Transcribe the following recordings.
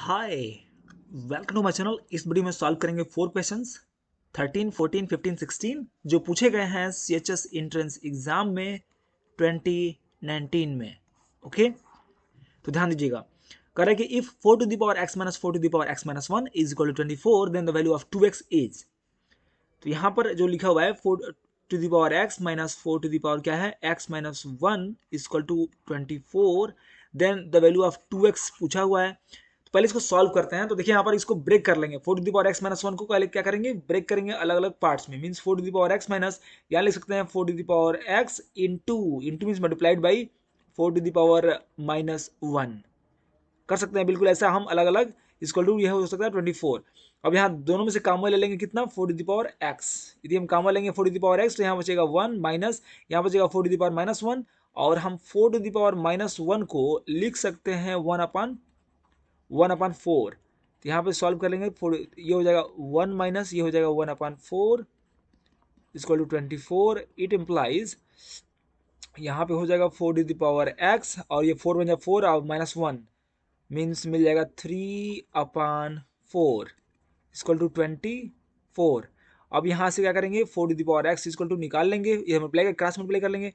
hi welcome to my channel इस video में solve करेंगे फोर क्वेश्चंस 13, 14, 15, 16 जो पूछे गए हैं C H S entrance exam में 2019 में ओके तो ध्यान दीजिएगा कह रहा है कि if 4 to the power x minus four to the power x minus one is equal to twenty then the value of two x is तो यहाँ पर जो लिखा हुआ है four to the power x minus four to the power क्या है x minus one is equal to twenty four then the value of two x पूछा हुआ है तो पहले इसको सॉल्व करते हैं तो देखिए यहाँ पर इसको ब्रेक कर लेंगे four to the power x minus one को पहले क्या करेंगे ब्रेक करेंगे अलग अलग पार्ट्स में means four to the power x minus यहाँ लिख सकते हैं four to the power x into into means multiplied by four to the power minus one कर सकते हैं बिल्कुल ऐसा हम अलग अलग इसको टू यह हो सकता है ट्वेंटी फोर अब यहाँ दोनों में से काम ले लेंगे कितना फोर टू पावर एक्स यदि हम काम लेंगे फोर टू पावर एक्स तो यहाँ बचेगा वन माइनस यहाँ बचेगा four to power minus one और हम four to power minus one को लिख सकते हैं one upon one upon four तो यहाँ पे सॉल्व कर लेंगे फोर ये हो जाएगा वन माइनस ये हो जाएगा वन अपान फोर इसको to twenty four it implies यहाँ पे हो जाएगा फोर टू दावर एक्स और ये फोर बन जाए फोर और माइनस वन मीन्स मिल जाएगा थ्री अपान फोर इसको टू ट्वेंटी फोर अब यहाँ से क्या करेंगे फोर डी दावर एक्स इसको टू निकाल लेंगे ये मल्टीप्लाई में मल्टीप्लाई कर लेंगे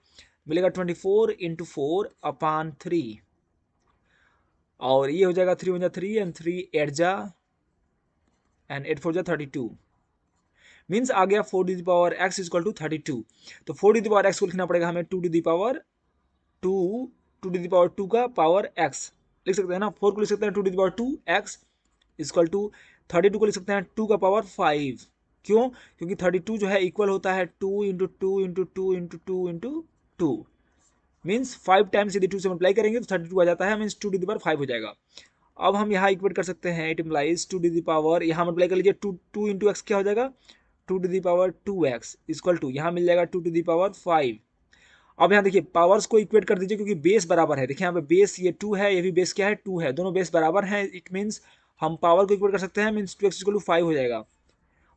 मिलेगा twenty four into four upon three और ये हो जाएगा थ्री वन जा थ्री एंड थ्री एट जा एंड एट फोर जा थर्टी टू मीन्स आ गया four the the power x is equal to thirty two तो four the the power x को लिखना पड़ेगा हमें two the the power two two the the power two का पावर एक्स लिख सकते हैं ना फोर को लिख सकते हैं two the the power two x is equal to thirty two को लिख सकते हैं टू का पावर फाइव क्यों क्योंकि थर्टी टू जो है इक्वल होता है two into two into two into two into two means five times यदि टू से मल्टीप्लाई करेंगे तो थर्टी टू आ जाता है मीन्स टू डी दर फाइव हो जाएगा अब हम यहाँ इक्वेट कर सकते हैं it implies two the the power यहाँ मल्टीप्लाई कर लीजिए टू टू इंटू एक्स क्या हो जाएगा two two the power two x equal to यहाँ मिल जाएगा two two the power five अब यहाँ देखिए पावर्स को इक्वेट कर दीजिए क्योंकि बेस बराबर है देखिए यहाँ पे बेस ये टू है ये भी बेस क्या है टू है दोनों बेस बराबर हैं इट मीन्स हम पावर को इक्वेट कर सकते हैं means two x equal to five हो जाएगा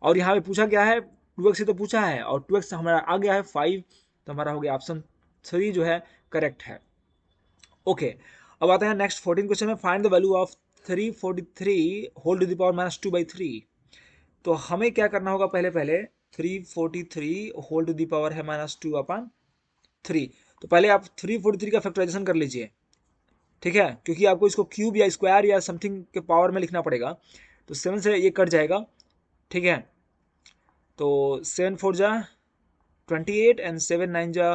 और यहाँ पे पूछा क्या है टू एक्स से तो पूछा है और टू एक्स हमारा आ गया है फाइव तो हमारा हो गया ऑप्शन थ्री जो है करेक्ट है ओके okay, अब आता है नेक्स्ट फोर्टीन क्वेश्चन में find the value of three forty three whole to the power minus two by three तो हमें क्या करना होगा पहले पहले three forty three whole to the power है माइनस टू अपन थ्री तो पहले आप थ्री फोर्टी थ्री का फैक्टराइजेशन कर लीजिए ठीक है क्योंकि आपको इसको क्यूब या स्क्वायर या समथिंग के पावर में लिखना पड़ेगा तो सेवन से ये कट जाएगा ठीक है तो सेवन फोर जा twenty eight and seven nine जा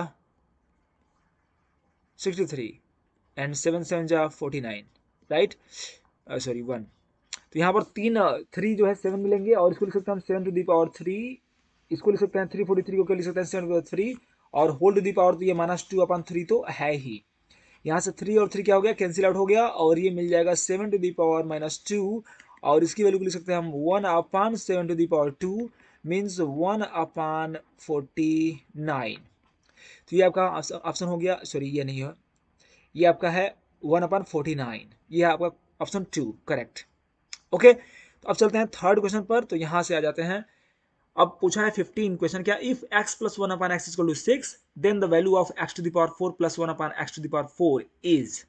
63 एंड सेवन सेवन जा forty nine right sorry one तो यहाँ पर तीन थ्री uh, जो है सेवन मिलेंगे और इसको लिख सकते हैं हम seven to the power three इसको लिख सकते हैं थ्री फोर्टी थ्री को क्या लिख सकते हैं सेवन टू थ्री और होल टू दी पावर तो ये माइनस टू अपन थ्री तो है ही यहाँ से थ्री और थ्री क्या हो गया कैंसिल आउट हो गया और ये मिल जाएगा seven to the power minus two और इसकी वैल्यू को लिख सकते हैं हम one upon seven to the power two means one upon forty nine तो ये आपका ऑप्शन हो गया सॉरी ये नहीं है ये आपका है वन अपन फोर्टी नाइन ये आपका ऑप्शन टू करेक्ट ओके तो अब चलते हैं थर्ड क्वेश्चन पर तो यहाँ से आ जाते हैं अब पूछा है फिफ्टीन क्वेश्चन क्या if x plus one upon x is equal to six then the value of x to the power four plus one upon x to the power four is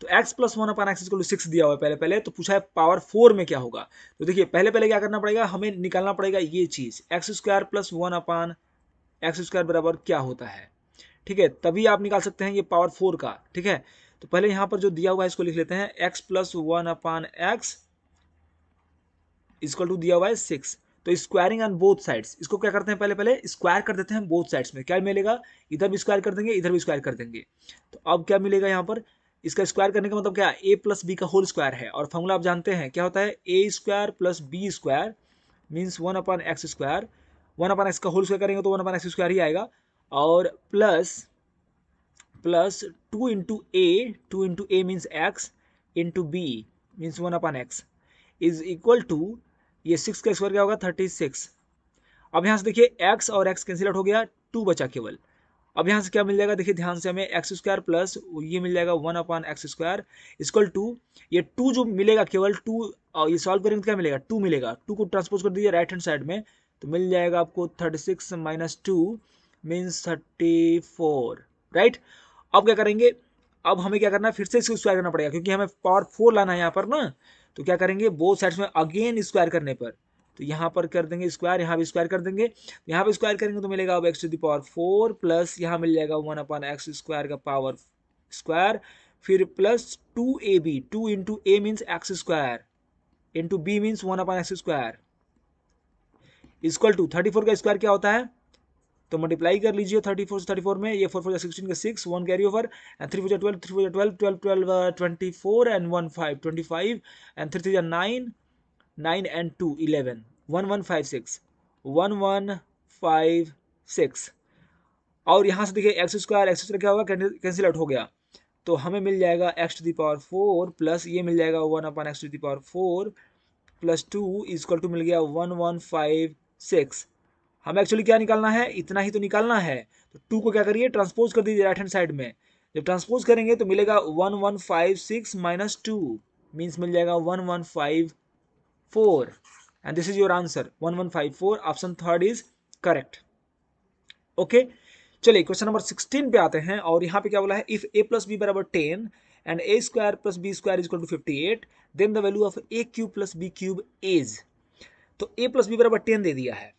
तो x plus one upon x is equal to six दिया हुआ है पहले पहले तो पूछा है power four में क्या होगा तो देखिए पहले पहले क्या करना पड़ेगा हमें निकालना पड़ेगा ये चीज x square plus one upon x square बराबर क्या होता है ठीक है तभी आप निकाल सकते हैं ये पावर फोर का ठीक है तो पहले यहां पर जो दिया हुआ है इसको लिख लेते हैं x plus one upon x is equal to दिया हुआ है सिक्स तो स्क्वायरिंग ऑन बोथ साइड्स इसको क्या करते हैं पहले पहले स्क्वायर कर देते हैं बोथ साइड्स में क्या मिलेगा इधर भी स्क्वायर कर देंगे इधर भी स्क्वायर कर देंगे तो अब क्या मिलेगा यहाँ पर इसका स्क्वायर करने का मतलब क्या ए प्लस बी का होल स्क्वायर है और फॉर्मूला आप जानते हैं क्या होता है A square plus B square means one upon x square one upon x का होल स्क्वायर करेंगे तो वन अपन एक्स स्क्वायर ही आएगा और plus plus two into A two into A means x into B means one upon x is equal to ये six का square क्या होगा थर्टी सिक्स अब यहाँ से देखिए एक्स और एक्स कैंसिल आउट हो गया टू बचा केवल अब यहाँ से क्या मिल जाएगा देखिए ध्यान से हमें एक्स स्क्वायर प्लस ये मिल जाएगा one upon x square equal to ये टू जो मिलेगा केवल टू ये सॉल्व करेंगे तो क्या मिलेगा टू मिलेगा टू को ट्रांसपोज कर दीजिए राइट हैंड साइड में तो मिल जाएगा आपको thirty six minus two means thirty four right अब क्या करेंगे अब हमें क्या करना है फिर से इसको स्क्वायर करना पड़ेगा क्योंकि हमें पावर फोर लाना है यहाँ पर ना तो क्या करेंगे बोथ साइड्स में अगेन स्क्वायर करने पर तो यहाँ पर कर देंगे स्क्वायर यहाँ भी स्क्वायर कर देंगे यहाँ पर स्क्वायर करेंगे तो मिलेगा अब x to the power four plus यहाँ मिल जाएगा वन अपन एक्स स्क्वायर का पावर स्क्वायर फिर plus two A B two into A means x square into B means one upon x square is equal to thirty four का square क्या होता है तो मल्टीप्लाई कर लीजिए थर्टी फोर से थर्टी फोर में ये फोर फोर सिक्सटीन का six one carry over and three four twelve three four twelve twelve twelve twenty four and one five twenty five and three three nine nine and two eleven one one five six one one five six और यहाँ से देखिए x square x square क्या होगा cancel out हो गया तो हमें मिल जाएगा x to the power four plus ये मिल जाएगा one upon x to the power four plus two is equal to मिल गया वन वन फाइव सिक्स हमें एक्चुअली क्या निकालना है इतना ही तो निकालना है तो टू को क्या करिए ट्रांसपोज कर दीजिए राइट हैंड साइड में जब ट्रांसपोज करेंगे तो मिलेगा one one five six minus two means मिल जाएगा one one five four and this is your answer one one five four option third is correct okay चलिए क्वेश्चन नंबर सिक्सटीन पे आते हैं और यहाँ पे क्या बोला है इफ ए प्लस बी बराबर ten and A square plus B square is equal to fifty eight then the value of A cube plus B cube is तो ए प्लस बी बराबर टेन दे दिया है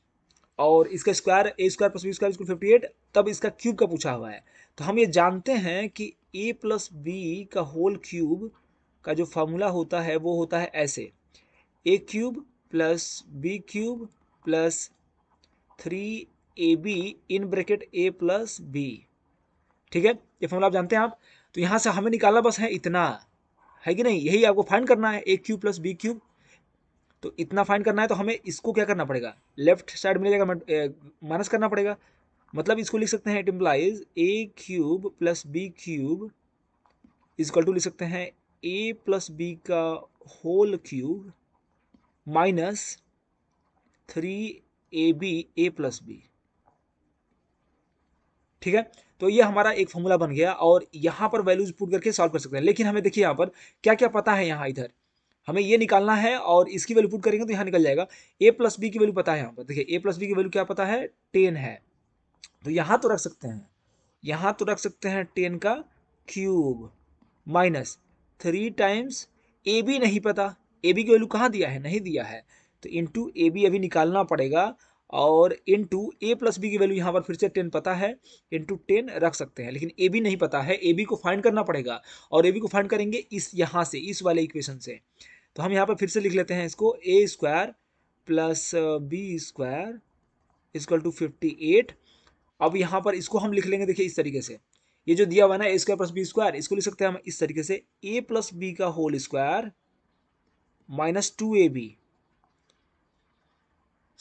और इसका square A square plus B square इसको fifty eight तब इसका क्यूब का पूछा हुआ है तो हम ये जानते हैं कि ए प्लस बी का होल क्यूब का जो फार्मूला होता है वो होता है ऐसे A cube plus B cube plus three A B in bracket A plus B ठीक है ये फॉर्मूला आप जानते हैं आप तो यहाँ से हमें निकालना बस है इतना है कि नहीं यही आपको फाइंड करना है A cube plus B cube तो इतना फाइंड करना है तो हमें इसको क्या करना पड़ेगा लेफ्ट साइड में जाएगा माइनस करना पड़ेगा मतलब इसको लिख सकते हैं it implies A cube plus B cube is equal to लिख सकते हैं ए प्लस बी का whole cube minus three A B A plus B ठीक है तो ये हमारा एक फॉर्मूला बन गया और यहाँ पर वैल्यूज पुट करके सॉल्व कर सकते हैं लेकिन हमें देखिए यहाँ पर क्या क्या पता है यहाँ इधर हमें ये निकालना है और इसकी वैल्यू पुट करेंगे तो यहाँ निकल जाएगा ए प्लस बी की वैल्यू पता है यहाँ पर देखिए ए प्लस बी की वैल्यू क्या पता है टेन है तो यहाँ तो रख सकते हैं यहाँ तो रख सकते हैं टेन का cube minus three times A B नहीं पता ए बी की वैल्यू कहाँ दिया है नहीं दिया है तो इंटू ए बी अभी निकालना पड़ेगा और इंटू ए प्लस बी की वैल्यू यहाँ पर फिर से टेन पता है इंटू टेन रख सकते हैं लेकिन ए बी नहीं पता है ए बी को फाइंड करना पड़ेगा और ए बी को फाइंड करेंगे इस यहाँ से इस वाले इक्वेशन से तो हम यहाँ पर फिर से लिख लेते हैं इसको A square plus B square is equal to fifty eight अब यहाँ पर इसको हम लिख लेंगे देखिए इस तरीके से ये जो दिया हुआ ना A square plus B square इसको लिख सकते हैं हम इस तरीके से ए प्लस बी का whole square minus two A B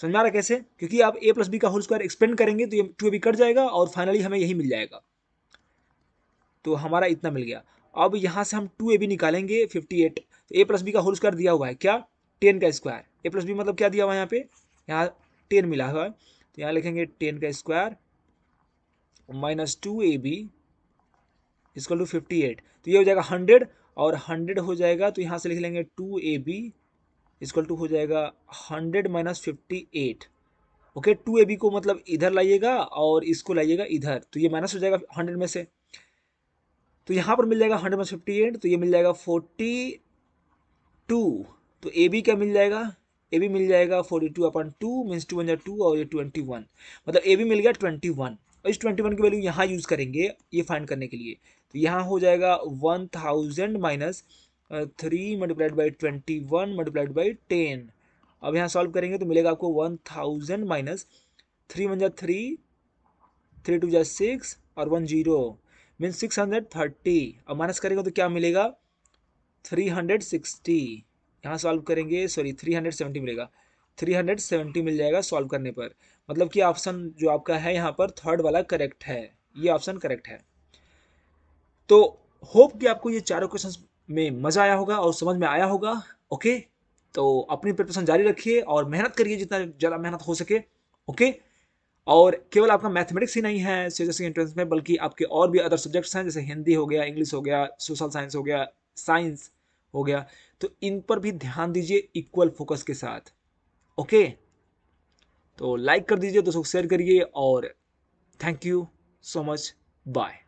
समझ आ रहा कैसे क्योंकि आप ए प्लस बी का होल स्क्वायर एक्सपेंड करेंगे तो ये टू ए बी कट जाएगा और फाइनली हमें यही मिल जाएगा तो हमारा इतना मिल गया अब यहाँ से हम टू ए बी निकालेंगे फिफ्टी एट तो ए प्लस बी का होल स्क्वायर दिया हुआ है क्या टेन का स्क्वायर ए प्लस बी मतलब क्या दिया हुआ है यहाँ पे यहाँ टेन मिला हुआ है तो यहाँ लिखेंगे टेन का square minus two A B is equal to fifty eight तो ये हो जाएगा हंड्रेड और हंड्रेड हो जाएगा तो यहाँ से लिख लेंगे two A B is equal to हो जाएगा hundred minus fifty eight okay two A B को मतलब इधर लाइएगा और इसको लाइएगा इधर तो ये माइनस हो जाएगा हंड्रेड में से तो यहाँ पर मिल जाएगा हंड्रेड माइनस फिफ्टी एट तो ये मिल जाएगा फोर्टी टू तो ए बी क्या मिल जाएगा ए बी मिल जाएगा forty two upon two means two one two और ये ट्वेंटी वन मतलब ए बी मिल गया ट्वेंटी वन और इस ट्वेंटी वन की वैल्यू यहाँ यूज़ करेंगे ये फाइंड करने के लिए तो यहाँ हो जाएगा one thousand minus three multiplied by twenty one multiplied by ten अब यहाँ सॉल्व करेंगे तो मिलेगा आपको one thousand minus three one जा थ्री थ्री टू जा सिक्स और one zero means six hundred thirty अब माइनस करेंगे तो क्या मिलेगा 360 यहाँ सॉल्व करेंगे सॉरी 370 मिलेगा 370 मिल जाएगा सॉल्व करने पर मतलब कि ऑप्शन जो आपका है यहाँ पर थर्ड वाला करेक्ट है ये ऑप्शन करेक्ट है तो होप कि आपको ये चारों क्वेश्चन में मज़ा आया होगा और समझ में आया होगा ओके तो अपनी प्रिपरेशन जारी रखिए और मेहनत करिए जितना ज़्यादा मेहनत हो सके ओके और केवल आपका मैथमेटिक्स ही नहीं है सीजीएसई एंट्रेंस में बल्कि आपके और भी अदर सब्जेक्ट्स हैं जैसे हिंदी हो गया इंग्लिश हो गया सोशल साइंस हो गया साइंस हो गया तो इन पर भी ध्यान दीजिए इक्वल फोकस के साथ ओके तो लाइक कर दीजिए दोस्तों शेयर करिए और thank you so much bye